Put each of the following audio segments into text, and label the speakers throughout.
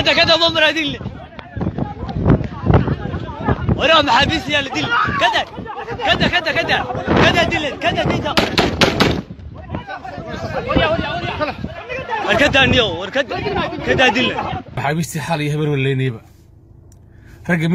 Speaker 1: كده كده بمر ادله وراهم حابس يا ادله كده كده كده كده كده ادله كده كده وركد وركد كده ادله حابستي حالي هبر ولا نيبا رقم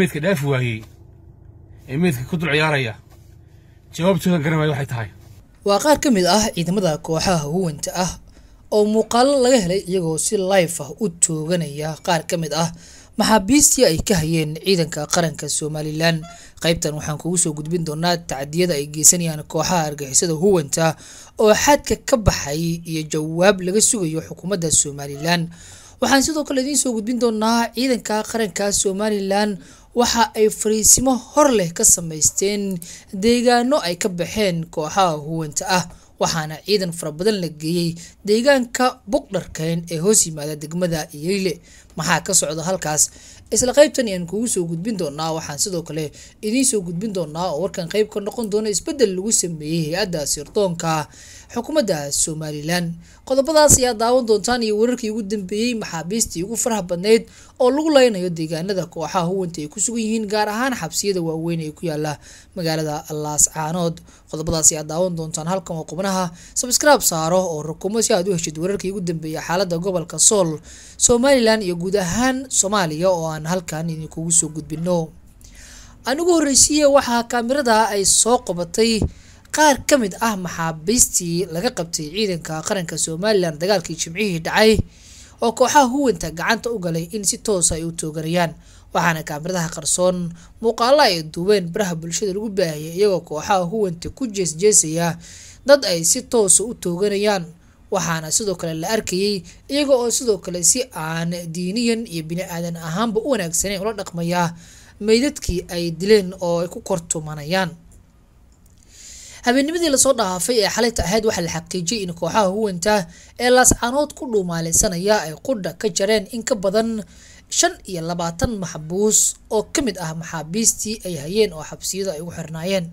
Speaker 1: oo muuqaalo laga helay iyagoo si laif ah u tooganaya qaar ka mid ah maxaabiistii ay ka hayeen ciidanka qaranka somalilan qaybtan waxaan kugu soo gudbin doonaa tacdiyada ay geysanayaan kooxaha argixisada huwanta oo xaadka ka baxay iyo jawaab laga sugayo xukuumadda somalilan waxaan sidoo kale idiin soo gudbin doonaa ciidanka qaranka somalilan waxa ay fariisimo hor leh ka samaysteen deegaano ay ka baxeen kooxaha huwanta ah waxaana ciidan fara badan la geeyey deegaanka buqdharkeyn ee hoos yimaada degmada iyeyle maxaa ka socda halkaas isla qaybtan ayaan kugu soo gudbin doonaa waxaan sidoo kale idiin soo gudbin doonaa oo warkan qayb ka noqon doona isbeddel lagu sameeyey hay-adda sirdoonka xukuumadda somalilan qodobadaas ayaa daawan doontaan iyo wararkii ugu dambeeyey maxaabiistii ugu faraha badneyd oo lagu laynayo deegaanada kooxaha huwanta ay ku sugan yihiin gaar ahaan xabsiyada waaweyn ee ku yaala magaalada laascaanood qodobadaasi aad daawan doontaan halkan oo qubnaha sabskraib saaro oo rukumo si aad u heshid wararkii ugu dambeeya xaalada gobolka sool somalilan iyo guud ahaan soomaaliya oo aan halkan idinkugu soo gudbino aan ugu horreysiiye waxaa kaamirada ay soo qabatay qaar ka mid ah maxaabiistii laga qabtay ciidanka qaranka somalilan dagaalkii jimcihii dhacay oo kooxaha huwanta gacanta u galay in si toosa ah ay u tooganayaan waxaana kaamiradaha qarsoon muuqaalo ay duubeen baraha bulshada lagu baahayay iyagoo kooxaha huwanta ku jeesjeesaya dad ay si toosa u tooganayaan waxaana sidoo kale la arkayey iyaga oo sidoo kale si aan diiniyan iyo bini-aadan ahaanba u wanaagsaneyn ula dhaqmaya meydadkii ay dileen oo ay ku kortumanayaan habeennimadii lasoo dhaafay ee xalayta ahayd waxaa la xaqiijiyay in kooxaha huwanta ee laascanood ku dhuumaalaysanaya ay qudha ka jareen in ka badan shan iyo labaatan maxbuus oo ka mid ah maxaabiistii ay hayeen oo xabsiyadu ay ugu xirnaayeen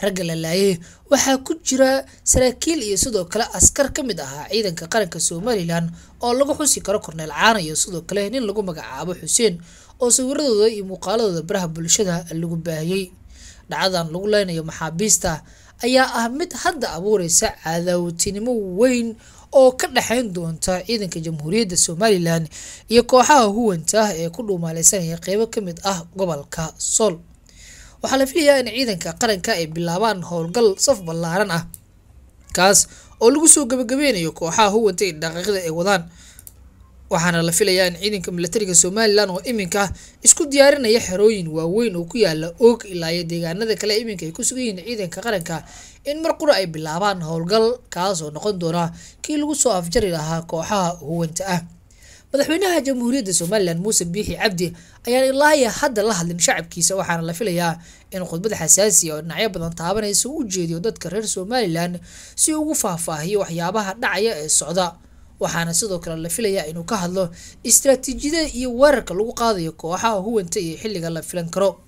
Speaker 1: ragga la laayay waxaa ku jira saraakiil iyo sidoo kale askar ka mid ahaa ciidanka qaranka somalilan oo lagu xusi karo korneel caana iyo sidoo kale nin lagu magacaabo xuseen oo sawiradooda iyo muuqaaladooda baraha bulshada lagu baahiyey dhacadan lagu leynayo maxaabiista ayaa ah mid hadda abuureysa cadaawatinimo weyn oo ka dhexayn doonta ciidanka jamhuuriyadda somalilan iyo kooxaha huwanta ee ku dhuumaaleysanaya qeybo kamid ah gobolka sool waxaa la filayaa in ciidanka qaranka ay bilaabaan howlgal saf ballaaran ah kaas oo lagu soo gabagabeynayo kooxaha huwanta in dhaqaaqida ay wadaan waxaana la filayaa in ciidanka milatariga somalilan oo iminka isku diyaarinaya xerooyin waaweyn oo ku yaala oog ilaa iyo deegaanada kale iminka ay ku sugan yihiin ciidanka qaranka in mar qura ay bilaabaan howlgal kaas oo noqon doona kii lagu soo afjari lahaa kooxaha huwanta ah madaxweynaha jamhuuriyadda somalilan muuse biixi cabdi ayaan ilaa iyo hadda la hadlin shacabkiisa waxaana la filayaa in khudbad xasaasi ah oo dhinacyo badan taabanaysa u jeediyo dadka reer somalilan si ugu faahfaahiyo waxyaabaha dhacaya ee socda waxaana sidoo kale la filayaa inuu ka hadlo istaraatiijiyada iyo weerarka lagu qaadayo kooxaha huwanta iyo xilliga la filan karo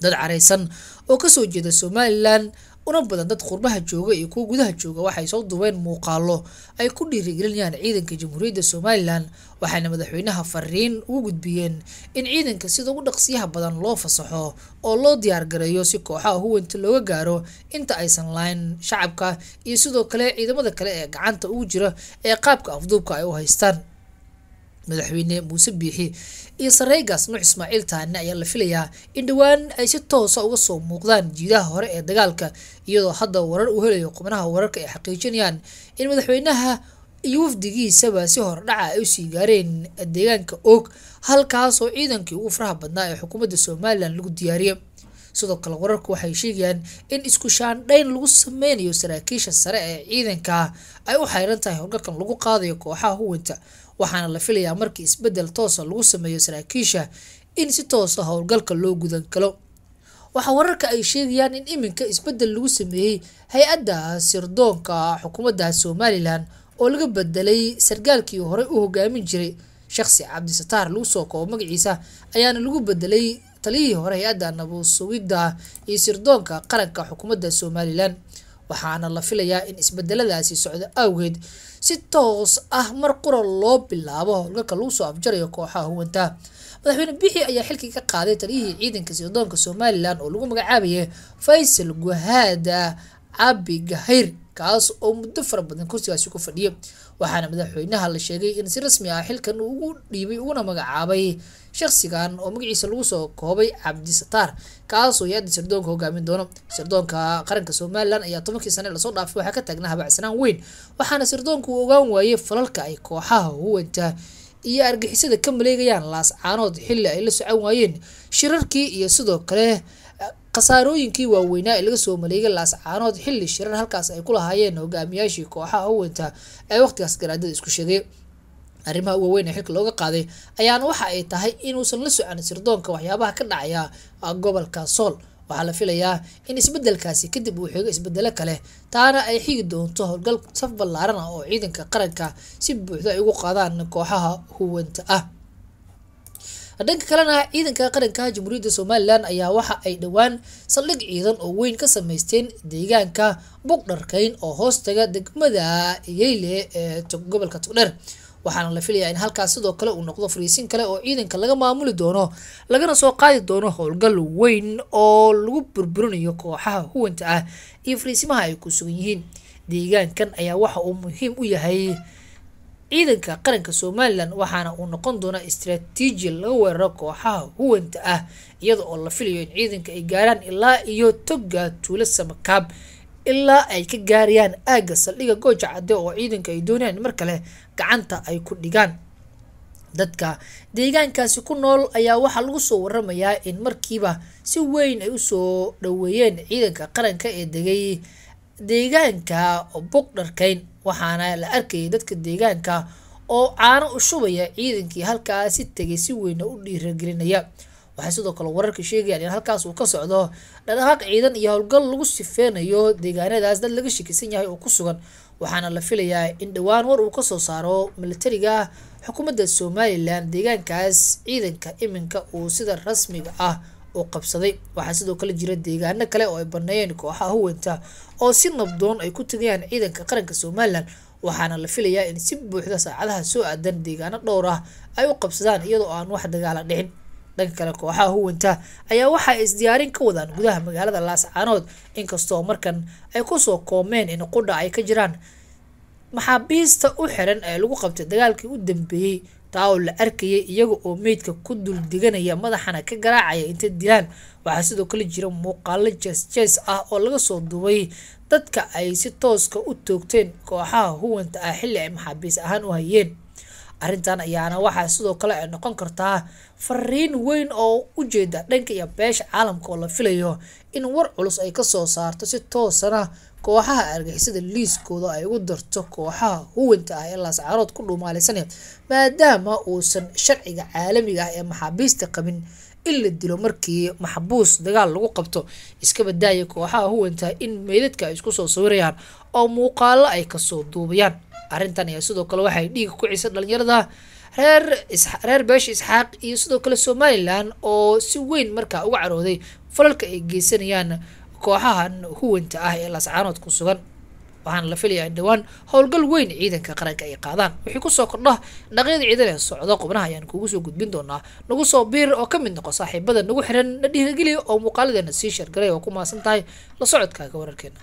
Speaker 1: dad careysan oo kasoo jeeda somalilan una badan dad qurbaha jooga iyo kuwa gudaha jooga waxay soo duubeen muuqaalo ay ku dhiirigelinayaan ciidanka jamhuuriyadda somalilan waxaana madaxweynaha fariin ugu gudbiyeen in ciidanka sida ugu dhaqsiyaha badan loo fasaxo oo loo diyaargareeyo si kooxaha huwanta looga gaaro inta aysan lahayn shacabka iyo sidoo kale ciidamada kale ee gacanta ugu jira ee qaabka afduubka ay u haystaan madaxweyne muuse biixi iyo sareygaas nuux ismaaciil taane ayaa la filayaa in dhawaan ay si toosa ah uga soo muuqdaan jiidaha hore ee dagaalka iyadoo hadda warar uu helayo qubnaha wararka ay xaqiijinayaan in madaxweynaha iyo wafdigiisaba si hordhaca ah ay usii gaareen deegaanka oog halkaasoo ciidankii ugu faraha badnaa ee xukuumadda somalilan lagu diyaariyay sidoo kale wararku waxay sheegayaan in isku shaandhayn lagu sameynayo saraakiisha sare ee ciidanka ay u xayran tahay howlgalkan lagu qaadayo kooxaha huwanta waxaana la filayaa markii isbedel toosa lagu sameeyo saraakiisha in si toosa ah howlgalka loo gudan galo waxaa wararka ay sheegayaan in iminka isbeddel lagu sameeyey hay-adda sirdoonka xukuumadda somalilan oo laga bedelay sargaalkii horey u hogaamin jiray shakhsi cabdisataar lagu soo koobo magaciisa ayaana lagu bedelay taliyihii hore hay-adda nabu iyo sirdoonka qaranka xukuumadda somalilan waxaana la filayaa in isbedeladaasi socdo awgeed si toos ah mar qura loo bilaabo howlgalka lagu soo afjarayo kooxaha huwanta madaxweyne bixi ayaa xilkii ka qaaday taliyihii ciidanka sirdoonka somalilan oo lagu magacaabayay faysal guhaada cabi kaas oo muddo fara badan kursigaasi ku fadhiya waxaana madaxweynaha la sheegay in si rasmi ah xilkan ugu dhiibay uguna magacaabay shakhsigan oo magaciisa lagu soo koobay cabdisataar kaasoo yaadi sirdoonka hogaamin doono sirdoonka qaranka somalilan ayaa tobankii sane lasoo dhaafay waxaa ka taagnaa habacsanaan weyn waxaana sirdoonku u ogaan waayey falalka ay kooxaha huwanta iyo argixisada ka maleegayaan laascaanood xilli ay la socon waayeen shirarkii iyo sidoo kale khasaarooyinkii waaweynaa ee laga soo maleeyay laascaanood xilli shirar halkaas ay ku lahaayeen hogaamiyaashii kooxaha haweentaa ee wakhtigaas garaadada isku sheegay arrimaha waaweyn ee xilka looga qaaday ayaana waxa ay tahay inuusan la soconin sirdoonka waxyaabaha ka dhacaya gobolka sool waxaa la filayaa in isbedelkaasi kadib uu xigo isbedelo kale taana ay xigi doonto howlgal saf ballaaran ah oo ciidanka qaranka si buuxdo ay ugu qaadaan kooxaha huwanta ah dhanka kalena ciidanka qaranka jamhuuriyadda somalilan ayaa waxa ay dhowaan saldhig ciidan oo weyn ka samaysteen deegaanka bugdharkayn oo hoostaga degmada yeyle ee gobolka togdheer waxaana la filayaa in halkaas sidoo kale uu noqdo fariisin kale oo ciidanka laga maamuli doono lagana soo qaadi doono howlgal weyn oo lagu burburinayo kooxaha huwanta ah iyo fariisimaha ay ku sugan yihiin deegaankan ayaa waxa uu muhiim u yahay ciidanka qaranka somalilan waxaana uu noqon doonaa istaraatiiji laga weeraro kooxaha huwanta ah iyada oo la filayo in ciidanka ay gaaraan ilaa iyo toga tuulo samakaab ilaa ay ka gaarayaan aagga saldhiga gooja cadde oo ciidanka ay doonayaan mar kale gacanta ay ku dhigaan dadka deegaankaasi ku nool ayaa waxaa lagu soo warramayaa in markiiba si weyn ay usoo dhaweeyeen ciidanka qaranka ee degay deegaanka oo dharkayn waxaana la arkayay dadka deegaanka oo caano u shubaya ciidankii halkaasi tegay si weyna u dhiiragelinaya waxay sidoo kale wararka sheegayaan in halkaas uu ka socdo dhaqdhaqaaq ciidan iyo howlgal lagu sifeynayo deegaanadaas dad laga shakisan yahay oo ku sugan waxaana la filayaa in dhowaan war uu kasoo saaro milatariga xukuumadda somalilan deegaankaas ciidanka iminka uu sida rasmiga ah uu qabsaday waxaa sidoo kale jira deegaano kale oo ay baneeyeen kooxaha huwanta oo si nabdoon ay ku tagayaan ciidanka qaranka somalilan waxaana la filayaa in si buuxda saacadaha soo aadan deegaano dhowr ah ay u qabsadaan iyadoo aan wax dagaala dhicin dhanka kale kooxaha huwanta ayaa waxa isdiyaarin ka wadaan gudaha magaalada laascaanood inkastoo markan ay kusoo koomeen in qudha ay ka jiraan maxaabiista u xiran ee lagu qabtay dagaalkii u dambeeyey taa oo la arkayay iyaga oo meydka ku dul deganaya madaxana ka garaacaya inta dilaan waxaa sidoo kale jira muuqaalo jees ah oo laga soo duubay dadka ay si tooska u toogteen kooxaha huwanta ah xilli ay maxaabiis ahaan u hayeen arrintan ayaana waxaa sidoo kale ay noqon kartaa fariin weyn oo ujeeda dhanka iyo beesha caalamka oo la filayo in war culus ay kasoo saarto si toosana kooxaha argixisada liiskooda ay ugu darto kooxaha huwanta ah ee laascarood ku dhuumaalaysanaya maadaama uusan sharciga caalamiga ah ee maxaabiista qabin in la dilo markii maxbuus dagaal lagu qabto iskabadaaya kooxaha huwanta in meydadka ay isku soo sawirayaan oo muuqaalo ay kasoo duubayaan arrintan ayaa sidoo kale waxay dhiiga ku cisa dhalinyarada reer reer beesha isxaaq iyo sidoo kale somalilan oo si weyn markaa uga carooday falalka ay geysanayaan kooxahan huwanta ah ee lascaanood ku sugan waxaana la filayaa in dhowaan howlgal weyn ciidanka qaranka ay qaadaan wixii kusoo kordha dhaqyada ciidan ee socdo qubnaha ayaan kuugu soo gudbin doonaa nagu soo biir oo ka mid noqo saaxiibada nagu xiran na dhiirageliya oo muuqaaladeena sii shargalay oo ku maasan tahay la socodkaaga wararkeena